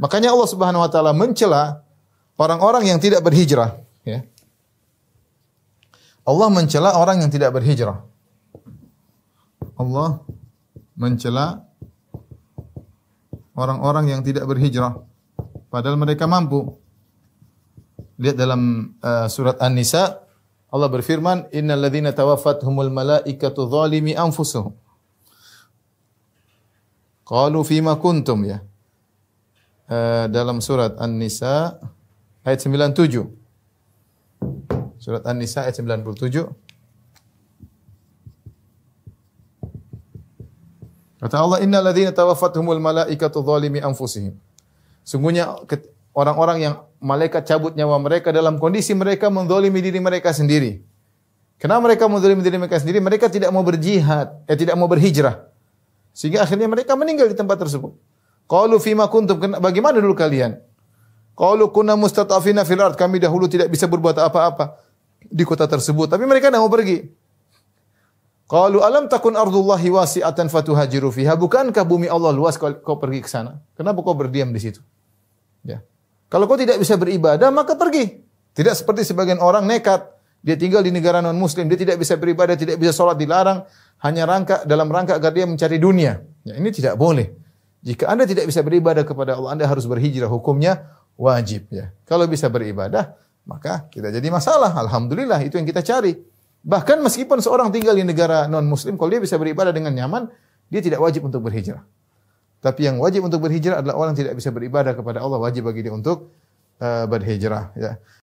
Makanya Allah Subhanahu wa taala mencela orang-orang yang tidak berhijrah, ya. Allah mencela orang yang tidak berhijrah. Allah mencela orang-orang yang tidak berhijrah padahal mereka mampu. Lihat dalam uh, surat An-Nisa Allah berfirman innal ladzina tawaffatuhumul malaikatu zalimi anfusuhum. Qalu fima kuntum ya uh, dalam surat An-Nisa ayat 97. Surat An-Nisa ayat 97. Kata Allah, "Innal ladzina tawaffatuhumul malaikatu zalimi anfusihim." Sungguhnya orang-orang yang malaikat cabut nyawa mereka dalam kondisi mereka mendzalimi diri mereka sendiri. Kenapa mereka mendzalimi diri mereka sendiri? Mereka tidak mau berjihad, eh tidak mau berhijrah. Sehingga akhirnya mereka meninggal di tempat tersebut. Qalu fima kuntum bagaimana dulu kalian? Qalu kunna mustatafina fil ard kami dahulu tidak bisa berbuat apa-apa di kota tersebut tapi mereka tidak mau pergi. Qalu alam takun ardullahi wasi'atan fatuhajiru fiha bukankah bumi Allah luas kau, kau pergi ke sana? Kenapa kau berdiam di situ? Ya. Kalau kau tidak bisa beribadah maka pergi. Tidak seperti sebagian orang nekat dia tinggal di negara non muslim, dia tidak bisa beribadah, tidak bisa sholat dilarang, hanya rangka dalam rangka agar dia mencari dunia. Ya, ini tidak boleh. Jika Anda tidak bisa beribadah kepada Allah, Anda harus berhijrah. Hukumnya wajib ya. Kalau bisa beribadah, maka kita jadi masalah. Alhamdulillah itu yang kita cari. Bahkan meskipun seorang tinggal di negara non-muslim, kalau dia bisa beribadah dengan nyaman, dia tidak wajib untuk berhijrah. Tapi yang wajib untuk berhijrah adalah orang yang tidak bisa beribadah kepada Allah, wajib bagi dia untuk uh, berhijrah. Ya.